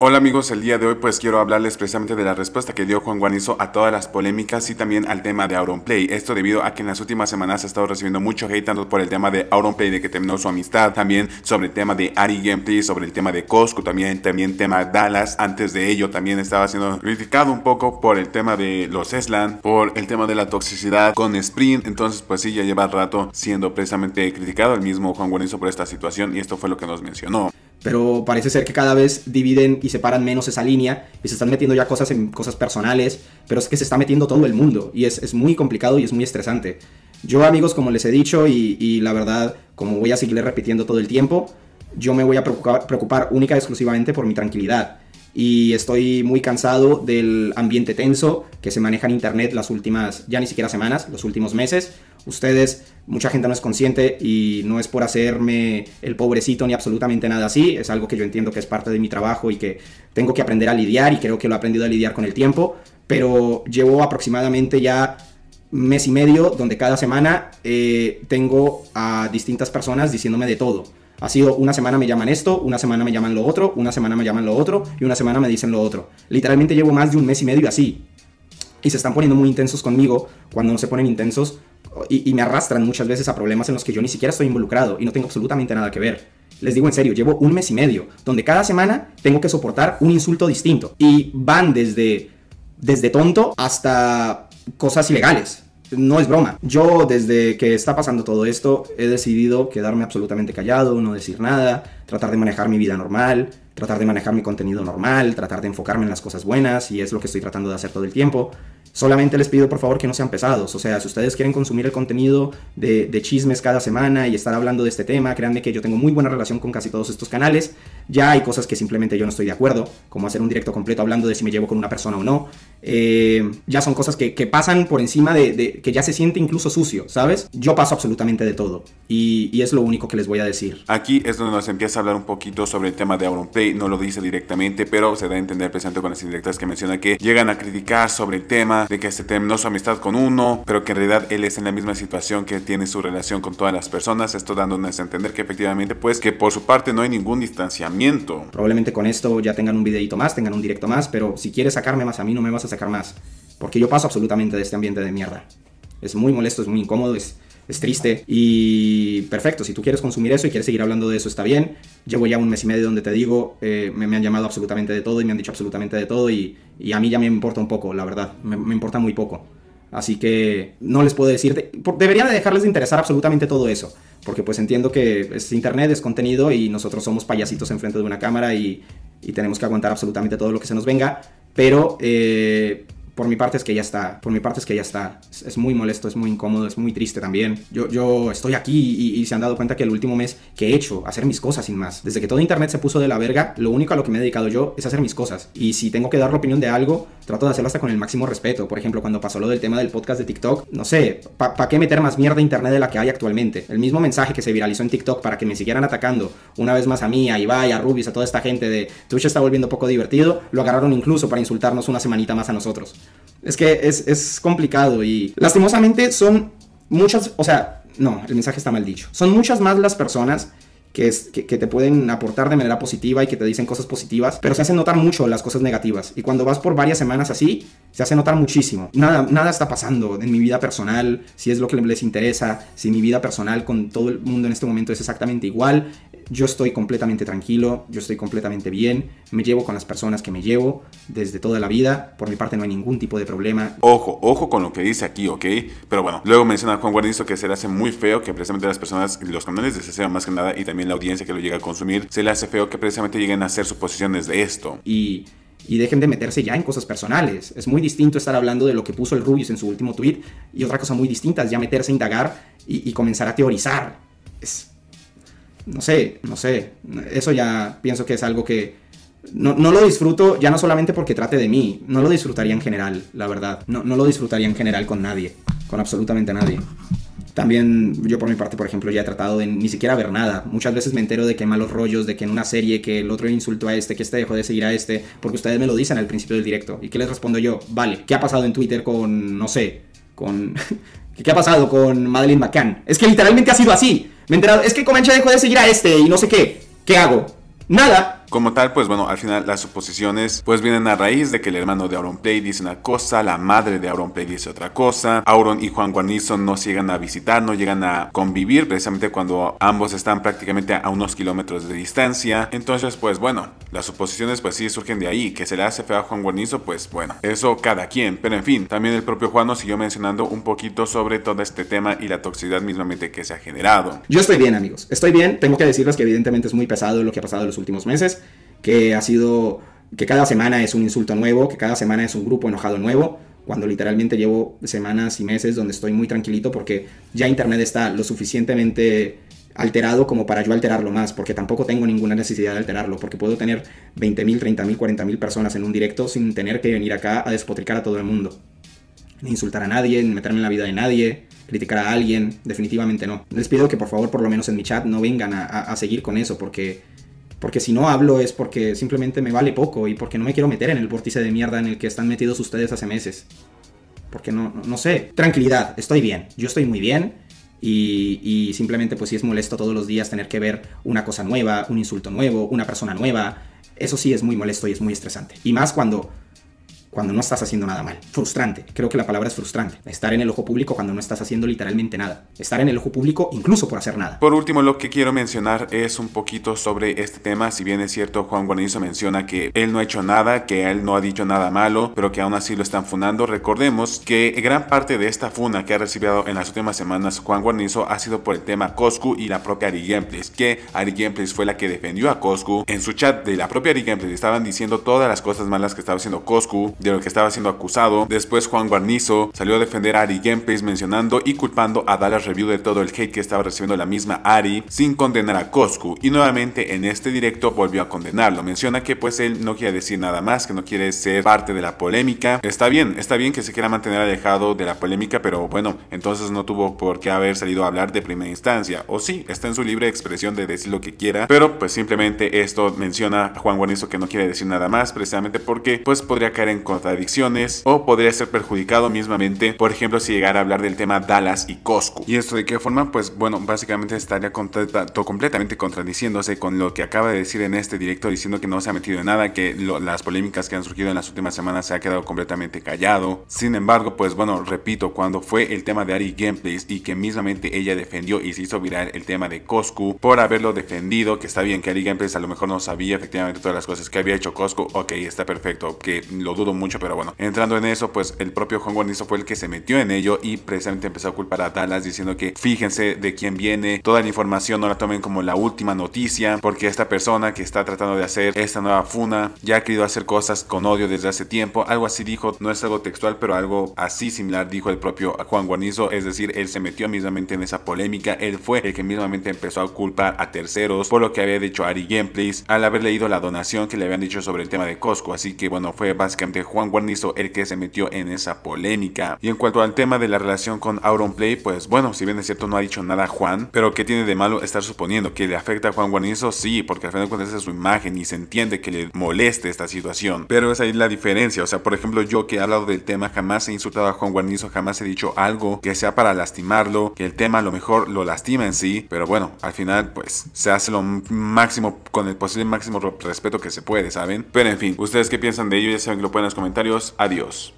Hola amigos, el día de hoy pues quiero hablarles precisamente de la respuesta que dio Juan Guanizo a todas las polémicas y también al tema de Play. Esto debido a que en las últimas semanas ha estado recibiendo mucho hate tanto por el tema de Play, de que terminó su amistad, también sobre el tema de Ari Gameplay, sobre el tema de Costco, también también tema Dallas. Antes de ello también estaba siendo criticado un poco por el tema de los Eslan, por el tema de la toxicidad con Sprint. Entonces pues sí, ya lleva rato siendo precisamente criticado el mismo Juan Guanizo por esta situación y esto fue lo que nos mencionó pero parece ser que cada vez dividen y separan menos esa línea y se están metiendo ya cosas en cosas personales, pero es que se está metiendo todo el mundo y es, muy complicado y es muy estresante. Yo amigos, como les he dicho y, la verdad, como voy a seguir repitiendo todo el tiempo, yo me voy a preocupar, preocupar única y exclusivamente por mi tranquilidad y estoy muy cansado del ambiente tenso que se maneja en Internet las últimas, ya ni siquiera semanas, los últimos meses. Ustedes, mucha gente no es consciente y no es por hacerme el pobrecito ni absolutamente nada así, es algo que yo entiendo que es parte de mi trabajo y que tengo que aprender a lidiar y creo que lo he aprendido a lidiar con el tiempo, pero llevo aproximadamente ya mes y medio donde cada semana eh, tengo a distintas personas diciéndome de todo. Ha sido una semana me llaman esto, una semana me llaman lo otro, una semana me llaman lo otro y una semana me dicen lo otro. Literalmente llevo más de un mes y medio así. Y se están poniendo muy intensos conmigo. Cuando no se ponen intensos, y, y, me arrastran muchas veces a problemas en los que yo ni siquiera estoy involucrado y no tengo absolutamente nada que ver. Les digo en serio, llevo un mes y medio, donde cada semana tengo que soportar un insulto distinto. Y van desde, desde tonto hasta cosas ilegales. No es broma. Yo desde que está pasando todo esto he decidido quedarme absolutamente callado, no decir nada, tratar de manejar mi vida normal, tratar de manejar mi contenido normal, tratar de enfocarme en las cosas buenas y es lo que estoy tratando de hacer todo el tiempo. Solamente les pido por favor que no sean pesados. O sea, si ustedes quieren consumir el contenido de, chismes cada semana y estar hablando de este tema, créanme que yo tengo muy buena relación con casi todos estos canales. Ya hay cosas que simplemente yo no estoy de acuerdo, como hacer un directo completo hablando de si me llevo con una persona o no. Eh, ya son cosas que, pasan por encima de, que ya se siente incluso sucio, ¿sabes? Yo paso absolutamente de todo y, y, es lo único que les voy a decir. Aquí es donde nos empieza a hablar un poquito sobre el tema de Play, No lo dice directamente, pero se da a entender presente con las indirectas que menciona que llegan a criticar sobre el tema de que se no su amistad con uno, pero que en realidad él es en la misma situación que tiene su relación con todas las personas, esto dándonos a entender que efectivamente pues que por su parte no hay ningún distanciamiento. Probablemente con esto ya tengan un videito más, tengan un directo más, pero si quieres sacarme más a mí no me vas a sacar más, porque yo paso absolutamente de este ambiente de mierda. Es muy molesto, es muy incómodo, es es triste y perfecto, si tú quieres consumir eso y quieres seguir hablando de eso está bien. Llevo ya un mes y medio donde te digo, eh, me, han llamado absolutamente de todo y me han dicho absolutamente de todo y, y a mí ya me importa un poco, la verdad, me, importa muy poco. Así que no les puedo decir, Deberían debería de dejarles de interesar absolutamente todo eso, porque pues entiendo que es internet, es contenido y nosotros somos payasitos enfrente de una cámara y, y tenemos que aguantar absolutamente todo lo que se nos venga, pero eh, por mi parte es que ya está, por mi parte es que ya está. Es, muy molesto, es muy incómodo, es muy triste también. Yo, yo estoy aquí y, se han dado cuenta que el último mes que he hecho, hacer mis cosas sin más. Desde que todo internet se puso de la verga, lo único a lo que me he dedicado yo es hacer mis cosas. Y si tengo que dar la opinión de algo, trato de hacerlo hasta con el máximo respeto. Por ejemplo, cuando pasó lo del tema del podcast de TikTok, no sé, ¿para qué meter más mierda a internet de la que hay actualmente? El mismo mensaje que se viralizó en TikTok para que me siguieran atacando una vez más a mí, a Ibai, a Rubius, a toda esta gente de Twitch está volviendo poco divertido, lo agarraron incluso para insultarnos una semanita más a nosotros. Es que es, complicado y lastimosamente son muchas, o sea, no, el mensaje está mal dicho. Son muchas más las personas que, te pueden aportar de manera positiva y que te dicen cosas positivas, pero se hacen notar mucho las cosas negativas. Y cuando vas por varias semanas así, se hace notar muchísimo. Nada, nada está pasando en mi vida personal, si es lo que les interesa, si mi vida personal con todo el mundo en este momento es exactamente igual, yo estoy completamente tranquilo, yo estoy completamente bien, me llevo con las personas que me llevo desde toda la vida, por mi parte no hay ningún tipo de problema. Ojo, ojo con lo que dice aquí, ¿ok? Pero bueno, luego menciona Juan dice que se le hace muy feo que precisamente las personas, los canales de CCA más que nada y también la audiencia que lo llega a consumir, se le hace feo que precisamente lleguen a hacer suposiciones de esto. Y dejen de meterse ya en cosas personales. Es muy distinto estar hablando de lo que puso el Rubius en su último tweet y otra cosa muy distinta es ya meterse a indagar y, y comenzar a teorizar. Es no sé, no sé. Eso ya pienso que es algo que no, lo disfruto ya no solamente porque trate de mí, no lo disfrutaría en general, la verdad. No, lo disfrutaría en general con nadie, con absolutamente nadie. También yo por mi parte, por ejemplo, ya he tratado de ni siquiera ver nada. Muchas veces me entero de que malos rollos, de que en una serie que el otro insultó a este, que este dejó de seguir a este, porque ustedes me lo dicen al principio del directo. ¿Y qué les respondo yo? Vale, ¿qué ha pasado en Twitter con, no sé, con... ¿Qué ha pasado con Madeline McCann? Es que literalmente ha sido así. Me enterado, es que Comanche dejó de seguir a este y no sé qué. ¿Qué hago? Nada, como tal, pues bueno, al final las suposiciones pues vienen a raíz de que el hermano de Auron Play dice una cosa, la madre de Auron Play dice otra cosa, Auron y Juan Guarnizo no se llegan a visitar, no llegan a convivir precisamente cuando ambos están prácticamente a unos kilómetros de distancia. Entonces, pues bueno, las suposiciones pues sí surgen de ahí, que se le hace fe a Juan Guarnizo, pues bueno, eso cada quien, pero en fin, también el propio Juan nos siguió mencionando un poquito sobre todo este tema y la toxicidad mismamente que se ha generado. Yo estoy bien amigos, estoy bien, tengo que decirles que evidentemente es muy pesado lo que ha pasado en los últimos meses, que ha sido, que cada semana es un insulto nuevo, que cada semana es un grupo enojado nuevo, cuando literalmente llevo semanas y meses donde estoy muy tranquilito porque ya Internet está lo suficientemente alterado como para yo alterarlo más, porque tampoco tengo ninguna necesidad de alterarlo, porque puedo tener 20.000, 30.000, 40.000 personas en un directo sin tener que venir acá a despotricar a todo el mundo ni insultar a nadie, ni meterme en la vida de nadie, criticar a alguien, definitivamente no. Les pido que por favor por lo menos en mi chat no vengan a, a seguir con eso, porque porque si no hablo es porque simplemente me vale poco y porque no me quiero meter en el vórtice de mierda en el que están metidos ustedes hace meses. Porque no, no, sé. Tranquilidad, estoy bien, yo estoy muy bien. Y, y, simplemente pues si es molesto todos los días tener que ver una cosa nueva, un insulto nuevo, una persona nueva. Eso sí es muy molesto y es muy estresante. Y más cuando cuando no estás haciendo nada mal. Frustrante, creo que la palabra es frustrante. Estar en el ojo público cuando no estás haciendo literalmente nada. Estar en el ojo público incluso por hacer nada. Por último, lo que quiero mencionar es un poquito sobre este tema. Si bien es cierto, Juan Guarnizo menciona que él no ha hecho nada, que él no ha dicho nada malo, pero que aún así lo están funando. Recordemos que gran parte de esta funa que ha recibido en las últimas semanas Juan Guarnizo ha sido por el tema Coscu y la propia Ari Gameplays, que Ari Gameplays fue la que defendió a Coscu. En su chat de la propia Ari Gameplays estaban diciendo todas las cosas malas que estaba haciendo Coscu de lo que estaba siendo acusado. Después Juan Guarnizo salió a defender a Ari Gameplays mencionando y culpando a Dallas Review de todo el hate que estaba recibiendo la misma Ari sin condenar a Coscu y nuevamente en este directo volvió a condenarlo. Menciona que pues él no quiere decir nada más, que no quiere ser parte de la polémica. Está bien, está bien que se quiera mantener alejado de la polémica, pero bueno, entonces no tuvo por qué haber salido a hablar de primera instancia. O sí, está en su libre expresión de decir lo que quiera, pero pues simplemente esto menciona a Juan Guarnizo que no quiere decir nada más precisamente porque pues podría caer en contradicciones o podría ser perjudicado mismamente, por ejemplo, si llegara a hablar del tema Dallas y Costco. ¿Y esto de qué forma? Pues bueno, básicamente estaría completamente contradiciéndose con lo que acaba de decir en este directo, diciendo que no se ha metido en nada, que las polémicas que han surgido en las últimas semanas se ha quedado completamente callado. Sin embargo, pues bueno, repito, cuando fue el tema de Ari Gameplays y que mismamente ella defendió y se hizo viral el tema de Costco por haberlo defendido, que está bien que Ari Gameplays a lo mejor no sabía efectivamente todas las cosas que había hecho Costco, ok, está perfecto, que lo dudo mucho, pero bueno, entrando en eso, pues el propio Juan Guarnizo fue el que se metió en ello y precisamente empezó a culpar a Dallas diciendo que fíjense de quién viene, toda la información no la tomen como la última noticia, porque esta persona que está tratando de hacer esta nueva funa ya ha querido hacer cosas con odio desde hace tiempo, algo así dijo, no es algo textual, pero algo así similar dijo el propio Juan Guarnizo, es decir, él se metió mismamente en esa polémica, él fue el que mismamente empezó a culpar a terceros por lo que había dicho Ari Gameplays al haber leído la donación que le habían dicho sobre el tema de Costco, así que bueno, fue básicamente Juan Guarnizo el que se metió en esa polémica. Y en cuanto al tema de la relación con Play, pues bueno, si bien es cierto no ha dicho nada Juan, pero ¿qué tiene de malo estar suponiendo que le afecta a Juan Guarnizo? Sí, porque al final cuando cuentas es su imagen y se entiende que le moleste esta situación. Pero es ahí la diferencia, o sea, por ejemplo, yo que he hablado del tema jamás he insultado a Juan Guarnizo, jamás he dicho algo que sea para lastimarlo, que el tema a lo mejor lo lastima en sí, pero bueno, al final pues se hace lo máximo con el posible máximo respeto que se puede, ¿saben? Pero en fin, ustedes qué piensan de ello, ya saben que lo pueden comentarios. Adiós.